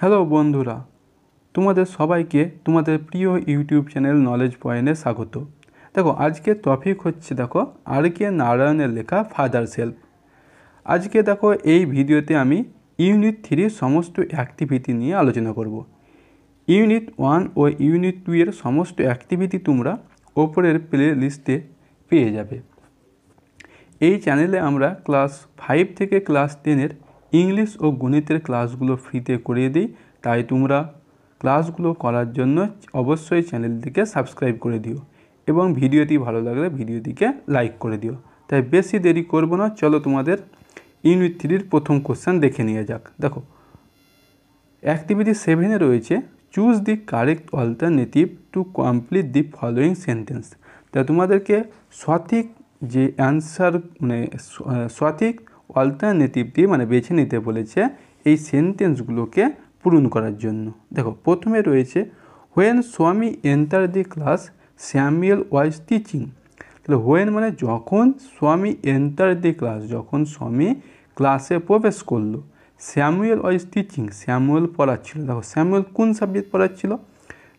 Hello বন্ধুরা তোমাদের সবাইকে তোমাদের প্রিয় ইউটিউব চ্যানেল নলেজ পয়েন্টে স্বাগত দেখো আজকে টপিক হচ্ছে দেখো আর কে নারায়ণের লেখা ফাদার সেলফ আজকে দেখো এই ভিডিওতে আমি ইউনিট থ্রির সমস্ত অ্যাক্টিভিটি নিয়ে আলোচনা করব ইউনিট ওয়ান ও ইউনিট টু এর সমস্ত অ্যাক্টিভিটি তোমরা ওপরের প্লে লিস্টে পেয়ে যাবে এই চ্যানেলে আমরা ক্লাস ফাইভ থেকে ক্লাস টেনের ইংলিশ ও গণিতের ক্লাসগুলো ফ্রিতে করিয়ে দিই তাই তোমরা ক্লাসগুলো করার জন্য অবশ্যই চ্যানেলটিকে সাবস্ক্রাইব করে দিও এবং ভিডিওটি ভালো লাগলে ভিডিওটিকে লাইক করে দিও তাই বেশি দেরি করব না চলো তোমাদের ইউনিট থ্রির প্রথম কোশ্চেন দেখে নিয়ে যাক দেখো অ্যাক্টিভিটি সেভেনে রয়েছে choose the correct alternative to complete the following sentence তা তোমাদেরকে সঠিক যে অ্যান্সার মানে সঠিক অল্টারনেটিভ দিয়ে মানে বেছে নিতে বলেছে এই সেন্টেন্সগুলোকে পূরণ করার জন্য দেখো প্রথমে রয়েছে when Swami enter the class Samuel was teaching তাহলে হোয়েন মানে যখন স্বামী এন্টার দি ক্লাস যখন স্বামী ক্লাসে প্রবেশ করলো স্যামুয়েল ওয়াইজ টিচিং স্যামুয়েল পড়াচ্ছিল দেখো স্যামুয়েল কোন সাবজেক্ট পড়াচ্ছিল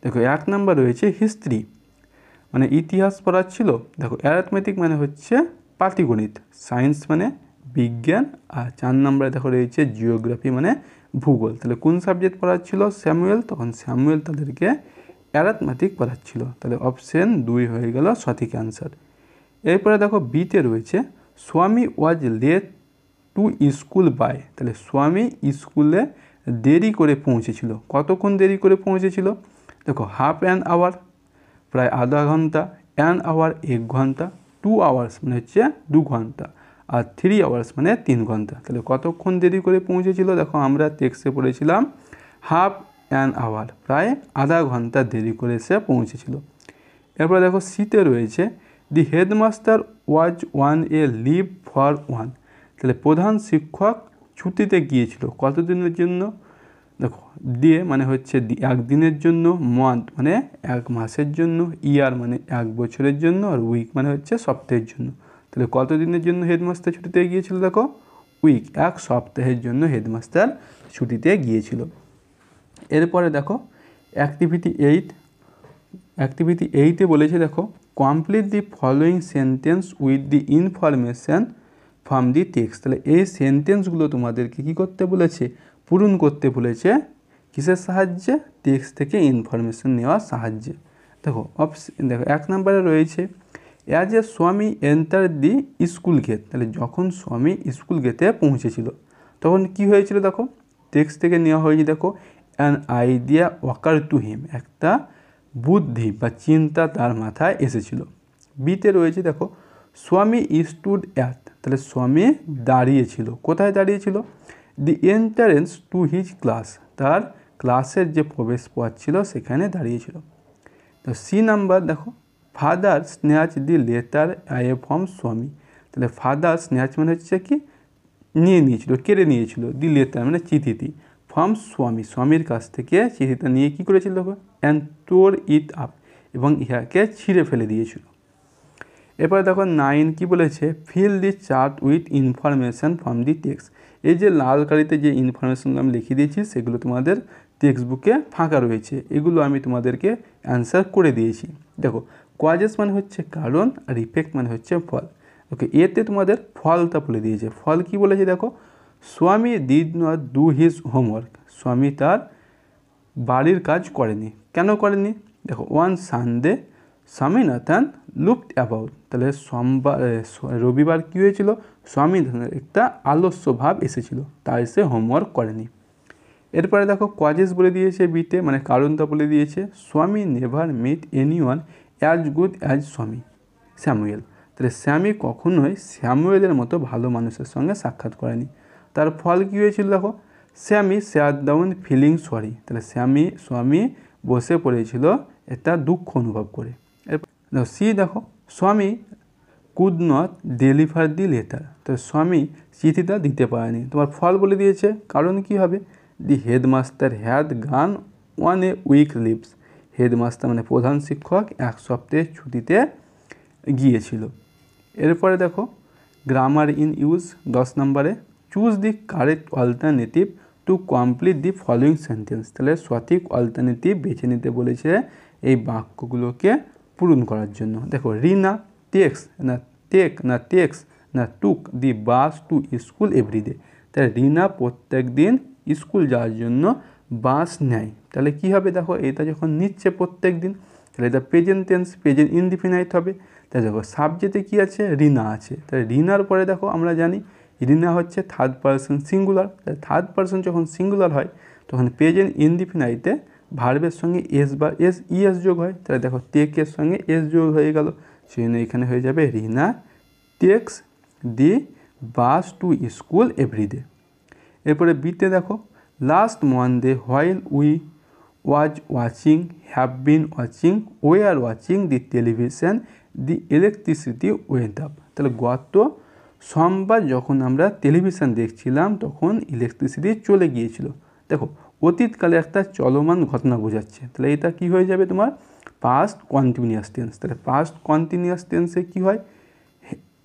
দেখো এক নাম্বার রয়েছে হিস্ট্রি মানে ইতিহাস পড়াচ্ছিল দেখো অ্যারাথমেটিক মানে হচ্ছে পাটিগণিত সায়েন্স মানে বিজ্ঞান আর চার নম্বরে দেখো রয়েছে জিওগ্রাফি মানে ভূগোল তাহলে কোন সাবজেক্ট পড়াচ্ছিল স্যামুয়েল তখন স্যামুয়েল তাদেরকে অ্যারাথমেটিক পড়াচ্ছিল তাহলে অপশন দুই হয়ে গেল সঠিক অ্যান্সার এরপরে দেখো বিতে রয়েছে Swami was late to school by তাহলে স্বামী স্কুলে দেরি করে পৌঁছেছিল কতক্ষণ দেরি করে পৌঁছেছিল দেখো হাফ অ্যান আওয়ার প্রায় আধা ঘন্টা অ্যান আওয়ার এক ঘন্টা টু আওয়ার্স মানে হচ্ছে দু ঘন্টা আর থ্রি আওয়ার্স মানে তিন ঘন্টা তাহলে কতক্ষণ দেরি করে পৌঁছেছিল দেখো আমরা টেক্সে পড়েছিলাম হাফ অ্যান আওয়ার প্রায় আধা ঘন্টা দেরি করে সে পৌঁছেছিল এরপরে দেখো সিতে রয়েছে the headmaster was on a leave for one তাহলে প্রধান শিক্ষক ছুটিতে গিয়েছিল কতদিনের জন্য দেখো দিয়ে মানে হচ্ছে একদিনের জন্য মান্থ মানে এক মাসের জন্য ইয়ার মানে এক বছরের জন্য আর উইক মানে হচ্ছে সপ্তাহের জন্য তাহলে কতদিনের জন্য হেডমাস্টার ছুটিতে গিয়েছিল দেখো উইক এক সপ্তাহের জন্য হেডমাস্টার ছুটিতে গিয়েছিল এরপরে দেখো অ্যাক্টিভিটি এইট অ্যাক্টিভিটি এইটে বলেছে দেখো complete the following sentence with the information from the text তাহলে এই সেন্টেন্সগুলো তোমাদেরকে কী করতে বলেছে পূরণ করতে বলেছে কিসের সাহায্যে টেক্সট থেকে ইনফরমেশান নেওয়ার সাহায্যে দেখো অপশ দেখো এক নম্বরে রয়েছে অ্যাজ এ স্বামী এন্টার দি স্কুল গেট তাহলে যখন স্বামী স্কুল গেটে পৌঁছেছিল তখন কি হয়েছিল দেখো টেক্সট থেকে নেওয়া হয়েছে দেখো an idea occurred to him একটা বুদ্ধি বা চিন্তা তার মাথায় এসেছিল বিতে রয়েছে দেখো স্বামী স্টুড অ্যাট তাহলে স্বামী দাঁড়িয়েছিল কোথায় দাঁড়িয়েছিল the entrance to his class তার ক্লাসের যে প্রবেশ পথ ছিল সেখানে দাঁড়িয়েছিল তো সি নাম্বার দেখো father snatch the letter away from Swami তাহলে ফাদার স্ন্যাচ মানে হচ্ছে কি নিয়ে নিয়েছিল কেড়ে নিয়েছিল দি লেটার মানে চিঠিটি ফ্রম স্বামী স্বামীর কাছ থেকে চিঠিটা নিয়ে কী করেছিল অ্যান্ড টোর ইট আপ এবং ইহাকে ছিঁড়ে ফেলে দিয়েছিল এরপরে দেখো নাইন কি বলেছে fill the chart with information from the text এই যে লাল কালিতে যে ইনফরমেশানগুলো আমি লিখে দিয়েছি সেগুলো তোমাদের টেক্সট বুকে ফাঁকা রয়েছে এগুলো আমি তোমাদেরকে অ্যান্সার করে দিয়েছি দেখো কোয়াজেস মানে হচ্ছে কারণ আর ইফেক্ট মানে হচ্ছে ফল ওকে এতে তোমাদের ফলটা বলে দিয়েছে ফল কি বলেছে দেখো Swami did not do his homework Swami তার বাড়ির কাজ করেনি কেন করেনি দেখো on Sunday Swaminathan loafed about তাহলে সোমবার রবিবার কী হয়েছিল স্বামীনাথনের একটা আলস্য ভাব এসেছিল তাই সে হোমওয়ার্ক করেনি এরপরে দেখো কোয়াজেস বলে দিয়েছে বিতে মানে কারণটা বলে দিয়েছে Swami never meet any one as good as Swami Samuel তাহলে স্যামি কখনোই স্যামুয়েলের মতো ভালো মানুষের সঙ্গে সাক্ষাৎ করেনি তার ফল কী হয়েছিল দেখো Sammy share down feeling sorry তাহলে স্যামি স্বামী বসে পড়েছিল এটা দুঃখ অনুভব করে এরপর সি দেখো Swami could not deliver the letter তো স্বামী চিঠিটা দিতে পারেনি তোমার ফল বলে দিয়েছে কারণ কি হবে the headmaster had gone on a week leaves headmaster মানে প্রধান শিক্ষক এক সপ্তাহের ছুটিতে গিয়েছিল এরপরে দেখো গ্রামার ইন ইউজ দশ নম্বরে choose the correct alternative to complete the following sentence তাহলে সঠিক অল্টারনেটিভ বেছে নিতে বলেছে এই বাক্যগুলোকে পূরণ করার জন্য দেখো রিনা টেক্স না টেক না টেক্স না took the bus to school everyday তাই রিনা প্রত্যেক দিন স্কুল যাওয়ার জন্য বাস নেয় তাহলে কি হবে দেখো এটা যখন নিচ্ছে প্রত্যেক দিন তাহলে এটা প্রেজেন্ট টেন্স প্রেজেন্ট ইনডিফিনাইট হবে তাই দেখো সাবজেক্টে কী আছে রিনা আছে তাহলে রিনার পরে দেখো আমরা জানি রিনা হচ্ছে থার্ড পারসন সিঙ্গুলার তাহলে থার্ড পারসন যখন সিঙ্গুলার হয় তখন প্রেজেন্ট ইনডিফিনাইটে ভার্বের সঙ্গে এস বা এস ইএস যোগ হয় তাহলে দেখো টেকের সঙ্গে এস যোগ হয়ে গেল সেই জন্য এখানে হয়ে যাবে Rina takes the bus to school everyday এরপরে বিতে দেখো last Monday while we was watching, have been watching, were watching the television, the electricity went up. তাহলে গত সোমবার যখন আমরা টেলিভিশন দেখছিলাম তখন ইলেকট্রিসিটি চলে গিয়েছিল দেখো অতীতকালে একটা চলমান ঘটনা বোঝাচ্ছে তাহলে এটা কি হয়ে যাবে তোমার পাস্ট কন্টিনিউয়াস টেন্স তাহলে পাস্ট কন্টিনিউয়াস টেন্সে কি হয়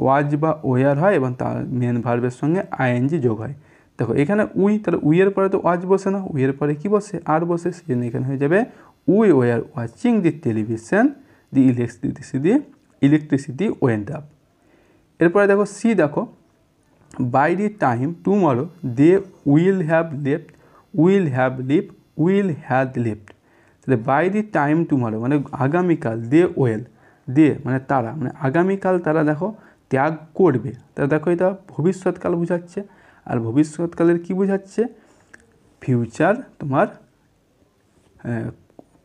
ওয়াজ বা ওয়ার হয় এবং তার মেন ভার্ভের সঙ্গে আইএনজি যোগ হয় দেখো এখানে উই তাহলে উইয়ের পরে তো ওয়াচ বসে না উইয়ের পরে কি বসে আর বসে সেই জন্য এখানে হয়ে যাবে we were watching the television the electricity electricity went up এরপরে দেখো সি দেখো by the time tomorrow they will have left will have leave will have lift তাহলে বাই দি টাইম টুমরো মানে আগামীকাল দে ওয়েল দে মানে তারা মানে আগামীকাল তারা দেখো ত্যাগ করবে তাহলে দেখো এটা ভবিষ্যৎকাল বোঝাচ্ছে আর ভবিষ্যৎকালের কি বোঝাচ্ছে ফিউচার তোমার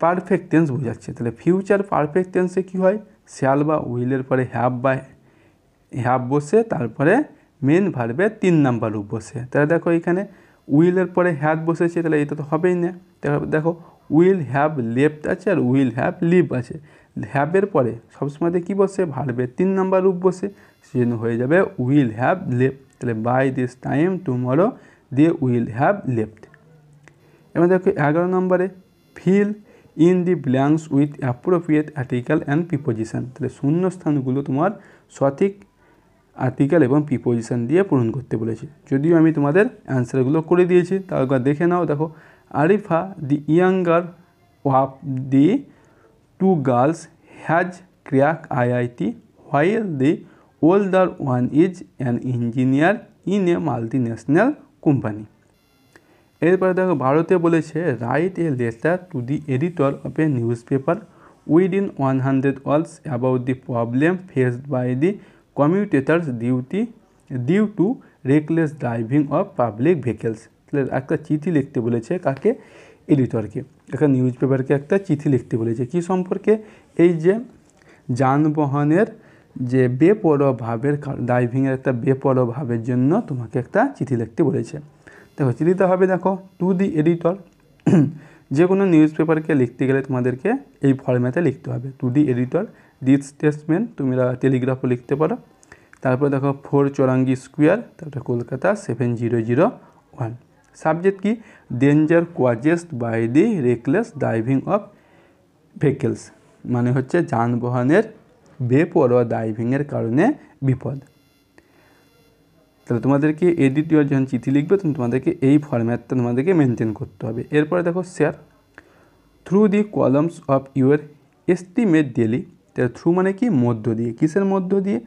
পারফেক্ট টেন্স বোঝাচ্ছে তাহলে ফিউচার পারফেক্ট টেন্সে কী হয় শ্যাল বা উইলের পরে হ্যাপ বা হ্যাপ বসে তারপরে মেন ভার্বে তিন নাম্বার রূপ বসে তাহলে দেখো এখানে উইলের পরে হ্যাপ বসেছে তাহলে এটা তো হবেই না দেখো উইল হ্যাব লেফট আছে আর উইল হ্যাব লিভ আছে হ্যাপের পরে সবসময়তে কী বসে ভার্বে তিন নাম্বার রূপ বসে সেজন্য হয়ে যাবে উইল হ্যাব লেফট তাহলে by this time tomorrow they will have left এবার দেখো এগারো নম্বরে fill in the blanks with appropriate article and preposition তাহলে শূন্যস্থানগুলো তোমার সঠিক আর্টিকেল এবং পিপোজিশান দিয়ে পূরণ করতে বলেছে যদিও আমি তোমাদের অ্যান্সারগুলো করে দিয়েছি তারপর দেখে নাও দেখো Arifa the younger of the two girls has crack IIT while the older one is an engineer in a multinational company এরপরে দেখো ভারতে বলেছে write a letter to the editor of a news within one hundred words about the problem faced by the commuters duty due to reckless driving of public vehicles তাহলে একটা চিঠি লিখতে বলেছে কাকে এডিটরকে একটা নিউজ পেপারকে একটা চিঠি লিখতে বলেছে কি সম্পর্কে এই যে যানবাহনের যে বেপরভাবের ভাবের ড্রাইভিংয়ের একটা বেপরভাবের ভাবের জন্য তোমাকে একটা চিঠি লিখতে বলেছে দেখো চিঠিতে হবে দেখো টু দি এডিটর যে কোনো নিউজ পেপারকে লিখতে গেলে তোমাদেরকে এই ফর্ম্যাটে লিখতে হবে to the editor this statement তোমরা টেলিগ্রাফও লিখতে পারো তারপরে দেখো ফোর চৌরাঙ্গি স্কোয়ার তারপরে Kolkata seven zero zero one subject কি danger caused by the reckless driving of vehicles মানে হচ্ছে যানবাহনের বেপরোয়া ডাইভিংয়ের কারণে বিপদ তাহলে তোমাদেরকে এডিটিও যখন চিঠি লিখবে তখন তোমাদেরকে এই ফরম্যাটটা তোমাদেরকে মেনটেন করতে হবে এরপরে দেখো sir through the columns of your esteemed daily তাহলে থ্রু মানে কি মধ্য দিয়ে কিসের মধ্য দিয়ে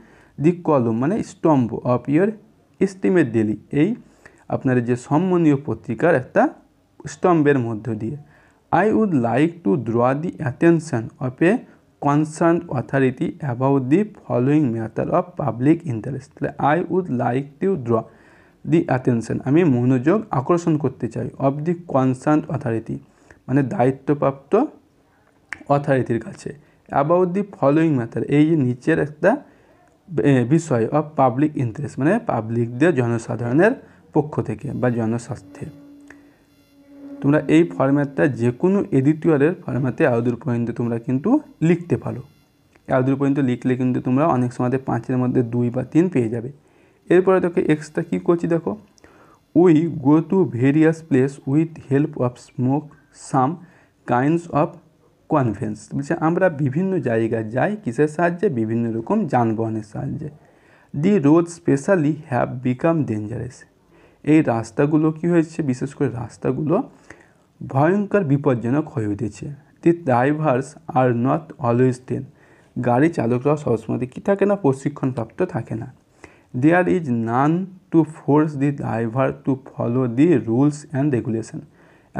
দি কলম মানে স্তম্ভ অফ ইউর এস্টিমেট ডেলি এই আপনার যে সম্মানীয় পত্রিকার একটা স্তম্ভের মধ্য দিয়ে I would like to draw the attention of a concern authority about the following matter of public interest তাহলে I would like to draw the attention আমি মনোযোগ আকর্ষণ করতে চাই অব দি কনসার্ন অথরিটি মানে দায়িত্বপ্রাপ্ত অথরিটির কাছে অ্যাবাউট দি ফলোয়িং ম্যাটার এই যে নিচের একটা বিষয় অব পাবলিক ইন্টারেস্ট মানে পাবলিকদের জনসাধারণের পক্ষ থেকে বা জনস্বাস্থ্যের তোমরা এই ফর্ম্যাটটা যে কোনো এডিটরের ফর্ম্যাটে আদুর পর্যন্ত তোমরা কিন্তু লিখতে পারো আদুর পর্যন্ত লিখলে কিন্তু তোমরা অনেক সময়তে পাঁচের মধ্যে দুই বা তিন পেয়ে যাবে এরপরে তোকে এক্সট্রা কী করছি দেখো we go to various place with help of smoke some kinds of conveyance বলছে আমরা বিভিন্ন জায়গায় যাই কিসের সাহায্যে বিভিন্ন রকম যানবাহনের সাহায্যে the road specially have become dangerous এই রাস্তাগুলো কি হয়েছে বিশেষ করে রাস্তাগুলো ভয়ঙ্কর বিপজ্জনক হয়ে উঠেছে the drivers are not always then গাড়ি চালকরা সবসময় কী থাকে না প্রশিক্ষণপ্রাপ্ত থাকে না there is none to force the driver to follow the rules and regulation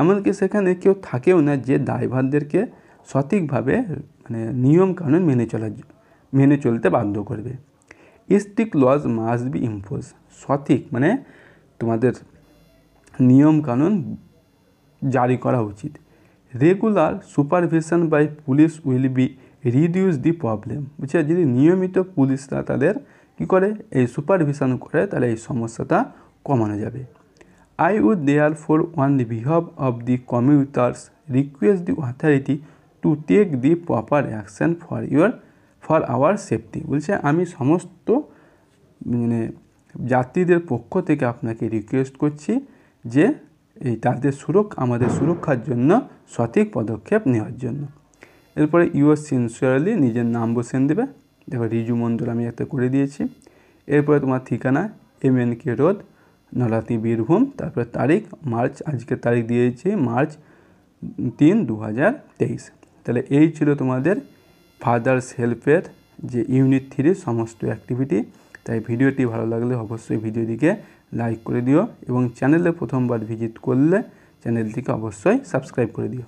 এমনকি সেখানে কেউ থাকেও না যে ড্রাইভারদেরকে সঠিকভাবে মানে নিয়ম কানুন মেনে চলার মেনে চলতে বাধ্য করবে strict laws must be impose সঠিক মানে তোমাদের নিয়মকানুন জারি করা উচিত regular supervision by police will be reduce the problem বুঝছে যদি নিয়মিত পুলিশরা তাদের কি করে এই সুপারভিশন করে তাহলে এই সমস্যাটা কমানো যাবে I would therefore on the behalf of the commuters request the authority to take the proper action for your for our safety বলছে আমি সমস্ত মানে যাত্রীদের পক্ষ থেকে আপনাকে রিকোয়েস্ট করছি যে এই তাদের সুরক্ষা আমাদের সুরক্ষার জন্য সঠিক পদক্ষেপ নেওয়ার জন্য এরপরে ইউএস সিনসিয়ারলি নিজের নাম বসেন দেবে দেখো রিজু মন্ডল আমি একটা করে দিয়েছি এরপরে তোমার ঠিকানা M N K road Nalhati Birbhum তারপরে তারিখ মার্চ আজকে তারিখ দিয়েছি মার্চ তিন দু হাজার তেইশ তাহলে এই ছিল তোমাদের ফাদার্স হেল্পের যে ইউনিট থ্রির সমস্ত অ্যাক্টিভিটি তাই ভিডিওটি ভালো লাগলে অবশ্যই ভিডিওটিকে লাইক করে দিও এবং চ্যানেলে প্রথমবার ভিজিট করলে চ্যানেলটিকে অবশ্যই সাবস্ক্রাইব করে দিও